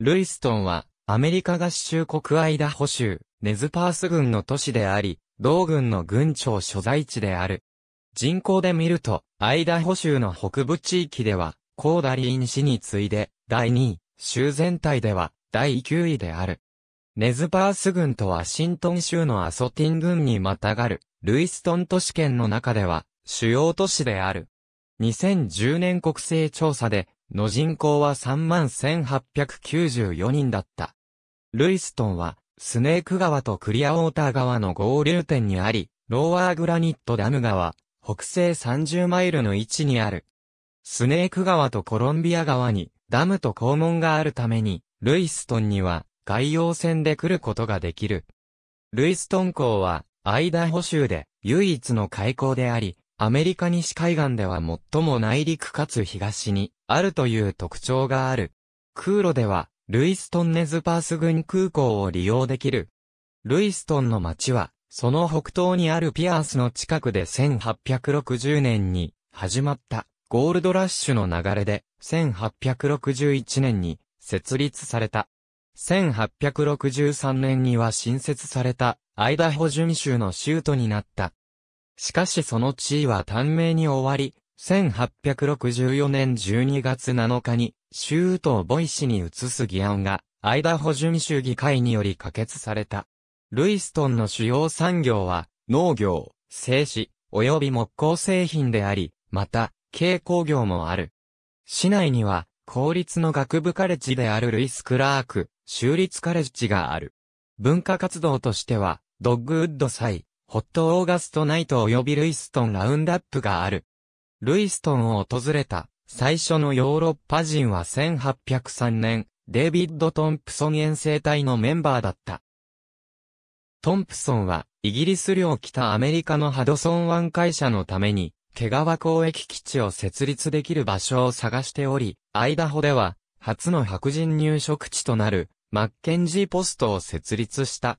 ルイストンは、アメリカ合衆国アイダホ州、ネズパース軍の都市であり、同軍の軍庁所在地である。人口で見ると、アイダホ州の北部地域では、コーダリーン市に次いで、第2位、州全体では、第9位である。ネズパース軍とワシントン州のアソティン郡にまたがる、ルイストン都市圏の中では、主要都市である。2010年国勢調査で、の人口は31,894人だった。ルイストンは、スネーク川とクリアウォーター川の合流点にあり、ローワーグラニットダム川、北西30マイルの位置にある。スネーク川とコロンビア川に、ダムと肛門があるために、ルイストンには、外洋船で来ることができる。ルイストン港は、アイダホ州で、唯一の海港であり、アメリカ西海岸では最も内陸かつ東にあるという特徴がある。空路では、ルイストンネズパース軍空港を利用できる。ルイストンの街は、その北東にあるピアースの近くで1860年に始まったゴールドラッシュの流れで1861年に設立された。1863年には新設されたアイダホ準州の州都になった。しかしその地位は短命に終わり、1864年12月7日に、州都をボイシに移す議案が、アイダホ準州議会により可決された。ルイストンの主要産業は、農業、製紙、及び木工製品であり、また、軽工業もある。市内には、公立の学部カレッジであるルイス・クラーク、州立カレッジがある。文化活動としては、ドッグウッド祭、ホットオーガストナイト及びルイストンラウンダップがある。ルイストンを訪れた最初のヨーロッパ人は1803年、デイビッド・トンプソン遠征隊のメンバーだった。トンプソンは、イギリス領北アメリカのハドソン湾会社のために、毛皮交易基地を設立できる場所を探しており、アイダホでは、初の白人入植地となる、マッケンジーポストを設立した。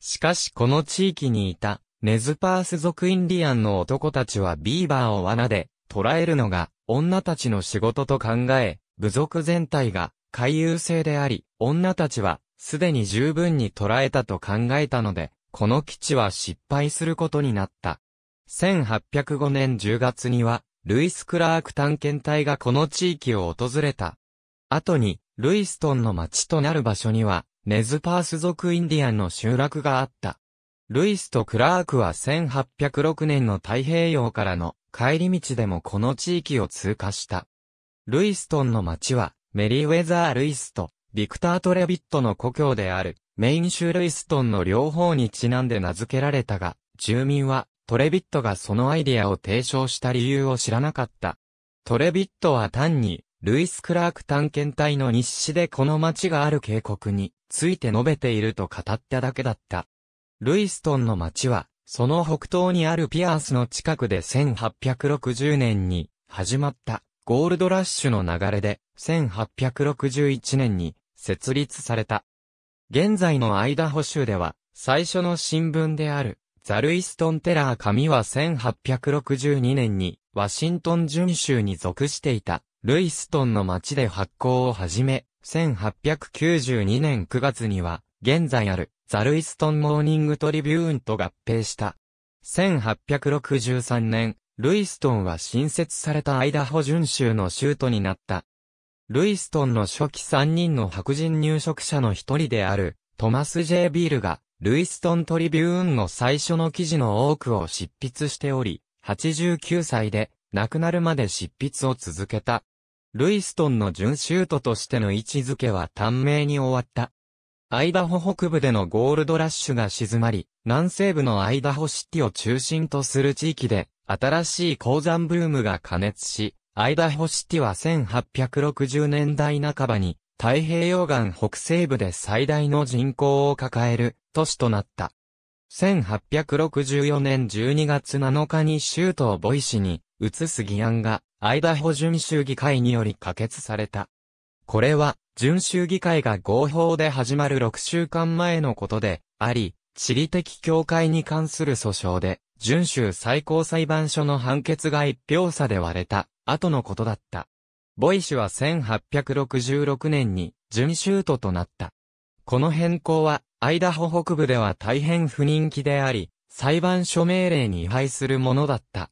しかしこの地域にいた、ネズパース族インディアンの男たちはビーバーを罠で、捕らえるのが、女たちの仕事と考え、部族全体が、回遊性であり、女たちは、すでに十分に捕らえたと考えたので、この基地は失敗することになった。1805年10月には、ルイス・クラーク探検隊がこの地域を訪れた。後に、ルイストンの町となる場所には、ネズパース族インディアンの集落があった。ルイスとクラークは1806年の太平洋からの帰り道でもこの地域を通過した。ルイストンの町はメリーウェザー・ルイスとビクター・トレビットの故郷であるメイン州ルイストンの両方にちなんで名付けられたが、住民はトレビットがそのアイディアを提唱した理由を知らなかった。トレビットは単にルイス・クラーク探検隊の日誌でこの町がある渓谷について述べていると語っただけだった。ルイストンの町は、その北東にあるピアースの近くで1860年に始まったゴールドラッシュの流れで1861年に設立された。現在のアイダホ州では最初の新聞であるザ・ルイストン・テラー紙は1862年にワシントン準州に属していたルイストンの町で発行を始め、1892年9月には、現在ある、ザ・ルイストン・モーニング・トリビューンと合併した。1863年、ルイストンは新設されたアイダホン州の州都になった。ルイストンの初期3人の白人入植者の一人である、トマス・ジェイビールが、ルイストン・トリビューンの最初の記事の多くを執筆しており、89歳で、亡くなるまで執筆を続けた。ルイストンの準州都としての位置づけは短命に終わった。アイダホ北部でのゴールドラッシュが静まり、南西部のアイダホシティを中心とする地域で、新しい鉱山ブームが加熱し、アイダホシティは1860年代半ばに、太平洋岸北西部で最大の人口を抱える都市となった。1864年12月7日に州都をボイシに移す議案がアイダホ準州議会により可決された。これは準州議会が合法で始まる6週間前のことであり、地理的境界に関する訴訟で、準州最高裁判所の判決が一票差で割れた後のことだった。ボイシは1866年に準州都となった。この変更はアイダホ北部では大変不人気であり、裁判所命令に違反するものだった。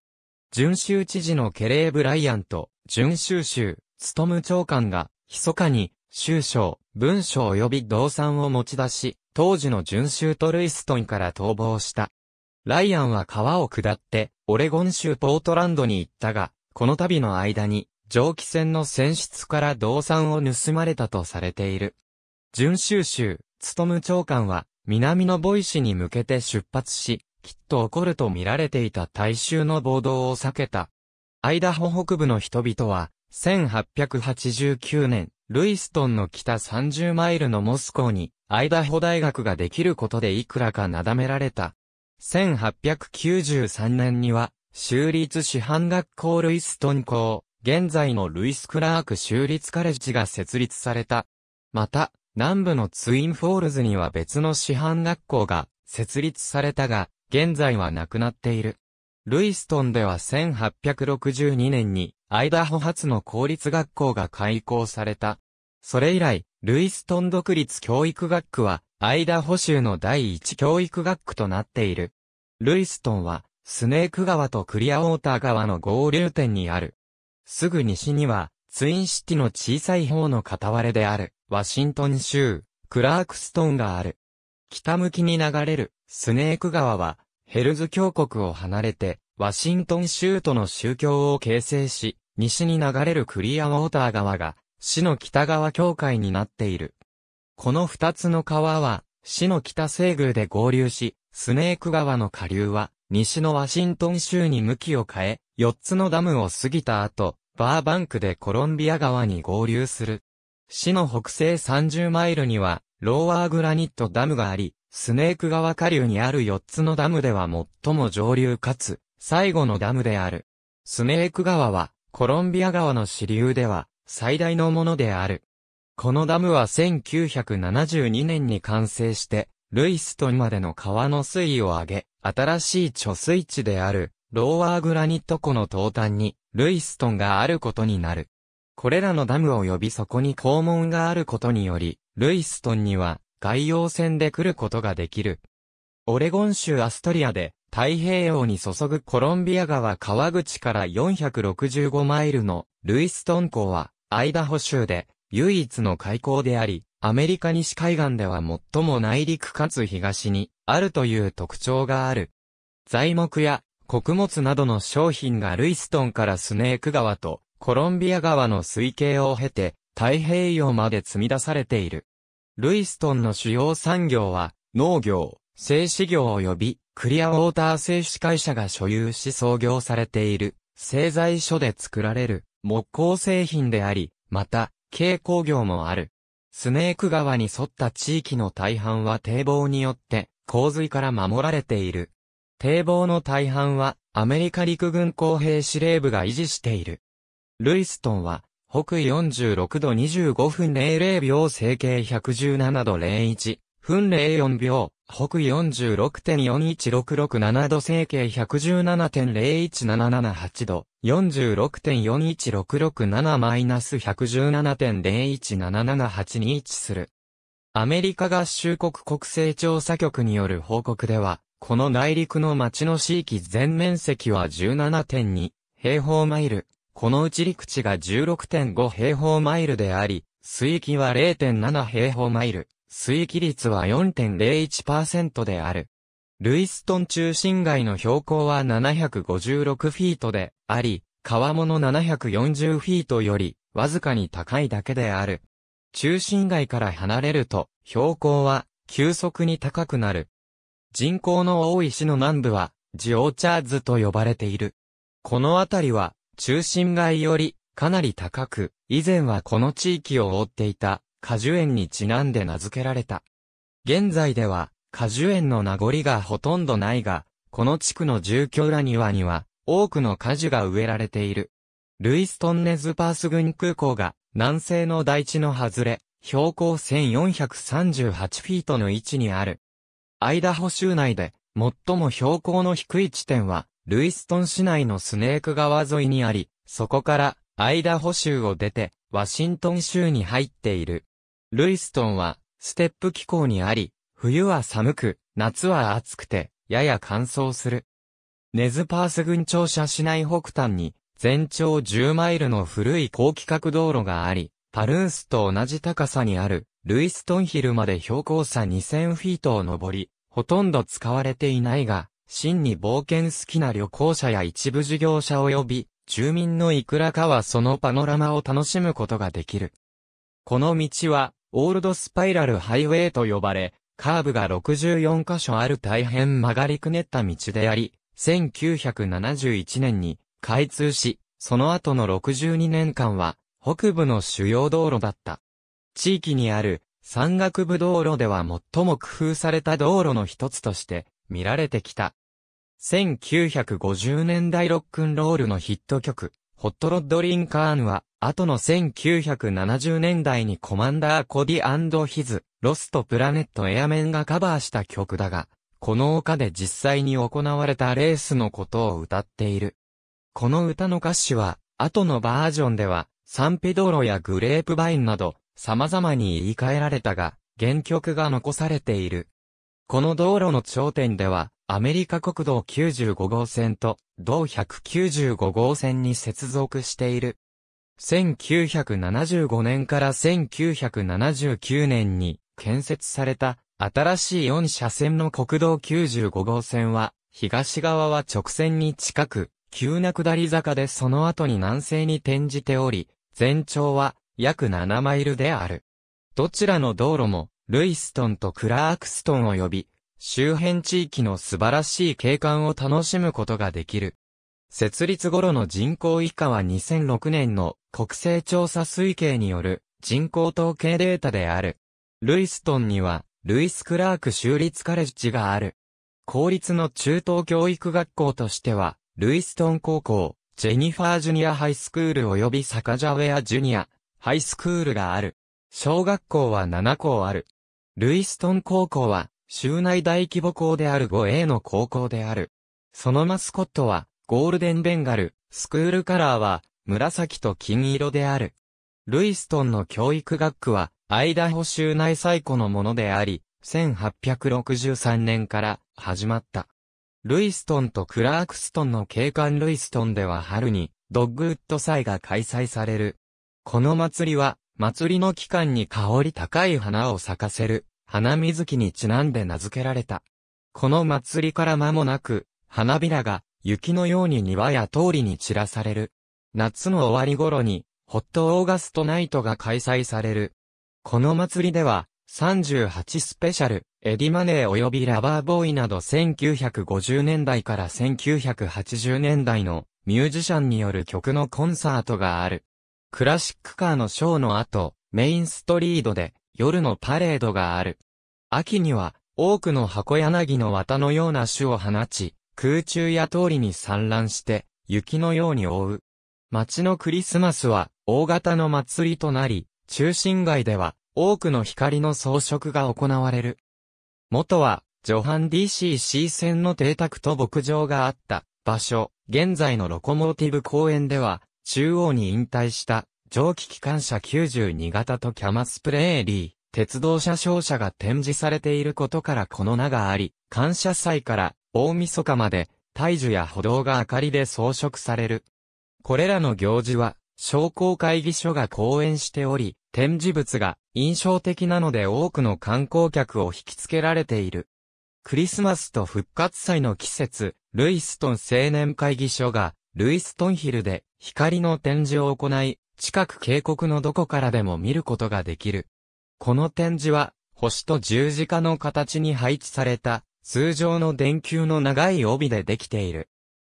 準州知事のケレー・ブライアンと、準州州、ストム長官が、密かに、州省、文書及び動産を持ち出し、当時の準州トルイストンから逃亡した。ライアンは川を下って、オレゴン州ポートランドに行ったが、この度の間に、蒸気船の船室から動産を盗まれたとされている。準州州、務長官は、南のボイシに向けて出発し、きっと起こると見られていた大衆の暴動を避けた。アイダホ北部の人々は、1889年、ルイストンの北30マイルのモスコーに、アイダホ大学ができることでいくらかなだめられた。1893年には、州立師範学校ルイストン校、現在のルイス・クラーク州立カレッジが設立された。また、南部のツインフォールズには別の師範学校が設立されたが、現在はなくなっている。ルイストンでは1862年に、アイダホ発の公立学校が開校された。それ以来、ルイストン独立教育学区は、アイダホ州の第一教育学区となっている。ルイストンは、スネーク川とクリアウォーター川の合流点にある。すぐ西には、ツインシティの小さい方の片割れである、ワシントン州、クラークストンがある。北向きに流れるスネーク川は、ヘルズ峡谷を離れて、ワシントン州との宗教を形成し、西に流れるクリアウォーター川が、市の北側境界になっている。この二つの川は、市の北西宮で合流し、スネーク川の下流は、西のワシントン州に向きを変え、四つのダムを過ぎた後、バーバンクでコロンビア川に合流する。市の北西30マイルには、ローワーグラニットダムがあり、スネーク川下流にある4つのダムでは最も上流かつ、最後のダムである。スネーク川は、コロンビア川の支流では、最大のものである。このダムは1972年に完成して、ルイストンまでの川の水位を上げ、新しい貯水池である、ローワーグラニット湖の東端に、ルイストンがあることになる。これらのダム及びそこに肛門があることにより、ルイストンには外洋船で来ることができる。オレゴン州アストリアで太平洋に注ぐコロンビア川川口から465マイルのルイストン港はアイダホ州で唯一の海港であり、アメリカ西海岸では最も内陸かつ東にあるという特徴がある。材木や穀物などの商品がルイストンからスネーク川とコロンビア川の水系を経て、太平洋まで積み出されている。ルイストンの主要産業は、農業、製紙業及び、クリアウォーター製紙会社が所有し創業されている、製材所で作られる、木工製品であり、また、軽工業もある。スネーク川に沿った地域の大半は堤防によって、洪水から守られている。堤防の大半は、アメリカ陸軍工兵司令部が維持している。ルイストンは、北緯46度25分00秒整形117度01分04秒、北緯46.41667度整形117.01778度、46.41667-117.01778に位置する。アメリカ合衆国国勢調査局による報告では、この内陸の町の地域全面積は17.2平方マイル、このうち陸地が16.5平方マイルであり、水域は0.7平方マイル、水域率は4.01%である。ルイストン中心街の標高は756フィートであり、川物740フィートよりわずかに高いだけである。中心街から離れると標高は急速に高くなる。人口の多い市の南部はジオーチャーズと呼ばれている。この辺りは中心街よりかなり高く、以前はこの地域を覆っていた果樹園にちなんで名付けられた。現在では果樹園の名残がほとんどないが、この地区の住居裏庭には多くの果樹が植えられている。ルイストンネズパース軍空港が南西の大地の外れ、標高1438フィートの位置にある。アイダホ州内で最も標高の低い地点はルイストン市内のスネーク川沿いにあり、そこからアイダホ州を出て、ワシントン州に入っている。ルイストンは、ステップ気候にあり、冬は寒く、夏は暑くて、やや乾燥する。ネズパース郡庁舎市内北端に、全長10マイルの古い高規格道路があり、パルーンスと同じ高さにある、ルイストンヒルまで標高差2000フィートを登り、ほとんど使われていないが、真に冒険好きな旅行者や一部事業者及び、住民のいくらかはそのパノラマを楽しむことができる。この道は、オールドスパイラルハイウェイと呼ばれ、カーブが64箇所ある大変曲がりくねった道であり、1971年に開通し、その後の62年間は北部の主要道路だった。地域にある山岳部道路では最も工夫された道路の一つとして見られてきた。1950年代ロックンロールのヒット曲、ホットロッドリンカーンは、後の1970年代にコマンダーコディヒズ、ロストプラネットエアメンがカバーした曲だが、この丘で実際に行われたレースのことを歌っている。この歌の歌詞は、後のバージョンでは、サンペドロやグレープバインなど、様々に言い換えられたが、原曲が残されている。この道路の頂点では、アメリカ国道95号線と、道195号線に接続している。1975年から1979年に建設された新しい4車線の国道95号線は、東側は直線に近く、急な下り坂でその後に南西に転じており、全長は約7マイルである。どちらの道路もルイストンとクラークストン及び、周辺地域の素晴らしい景観を楽しむことができる。設立頃の人口以下は2006年の国勢調査推計による人口統計データである。ルイストンには、ルイス・クラーク州立カレッジがある。公立の中等教育学校としては、ルイストン高校、ジェニファージュニアハイスクール及びサカジャウェアジュニア、ハイスクールがある。小学校は7校ある。ルイストン高校は、州内大規模校である 5A の高校である。そのマスコットは、ゴールデンベンガル、スクールカラーは、紫と金色である。ルイストンの教育学区は、アイダホ州内最古のものであり、1863年から始まった。ルイストンとクラークストンの景観ルイストンでは春に、ドッグウッド祭が開催される。この祭りは、祭りの期間に香り高い花を咲かせる、花水木にちなんで名付けられた。この祭りから間もなく、花びらが雪のように庭や通りに散らされる。夏の終わり頃に、ホットオーガストナイトが開催される。この祭りでは、38スペシャル、エディマネー及びラバーボーイなど1950年代から1980年代のミュージシャンによる曲のコンサートがある。クラシックカーのショーの後、メインストリートで夜のパレードがある。秋には多くの箱柳の綿のような種を放ち、空中や通りに散乱して雪のように覆う。街のクリスマスは大型の祭りとなり、中心街では多くの光の装飾が行われる。元はジョハン DCC 線の邸宅と牧場があった場所、現在のロコモーティブ公園では中央に引退した蒸気機関車92型とキャマスプレーリー、鉄道車掌車が展示されていることからこの名があり、感謝祭から大晦日まで、大樹や歩道が明かりで装飾される。これらの行事は、商工会議所が講演しており、展示物が印象的なので多くの観光客を引きつけられている。クリスマスと復活祭の季節、ルイストン青年会議所がルイストンヒルで光の展示を行い、近く渓谷のどこからでも見ることができる。この展示は、星と十字架の形に配置された、通常の電球の長い帯でできている。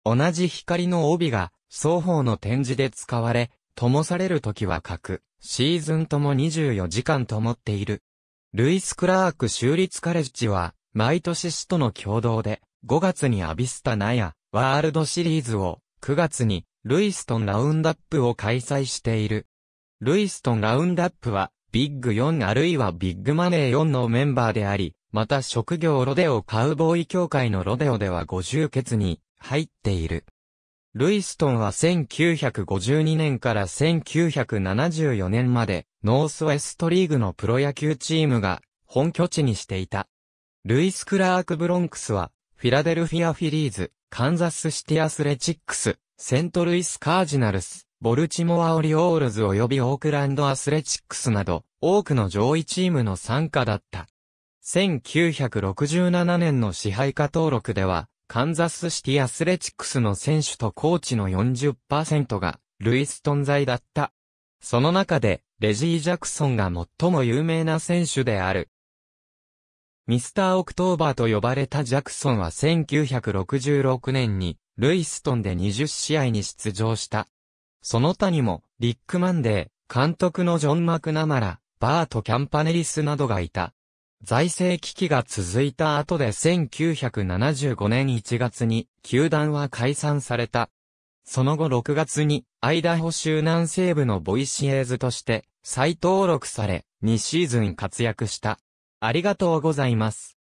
同じ光の帯が、双方の展示で使われ、灯される時は各、シーズンとも24時間灯っている。ルイス・クラーク州立カレッジは、毎年市との共同で、5月にアビスタナヤ、ワールドシリーズを、9月にルイストンラウンダップを開催している。ルイストンラウンダップはビッグ4あるいはビッグマネー4のメンバーであり、また職業ロデオカウボーイ協会のロデオでは50決に入っている。ルイストンは1952年から1974年までノースウェストリーグのプロ野球チームが本拠地にしていた。ルイス・クラーク・ブロンクスはフィラデルフィアフィリーズ、カンザスシティアスレチックス、セントルイスカージナルス、ボルチモアオリオールズ及びオークランドアスレチックスなど、多くの上位チームの参加だった。1967年の支配下登録では、カンザスシティアスレチックスの選手とコーチの40%が、ルイストン在だった。その中で、レジー・ジャクソンが最も有名な選手である。ミスター・オクトーバーと呼ばれたジャクソンは1966年に、ルイストンで20試合に出場した。その他にも、リック・マンデー、監督のジョン・マクナマラ、バート・キャンパネリスなどがいた。財政危機が続いた後で1975年1月に球団は解散された。その後6月にアイダホ州南西部のボイシエーズとして再登録され2シーズン活躍した。ありがとうございます。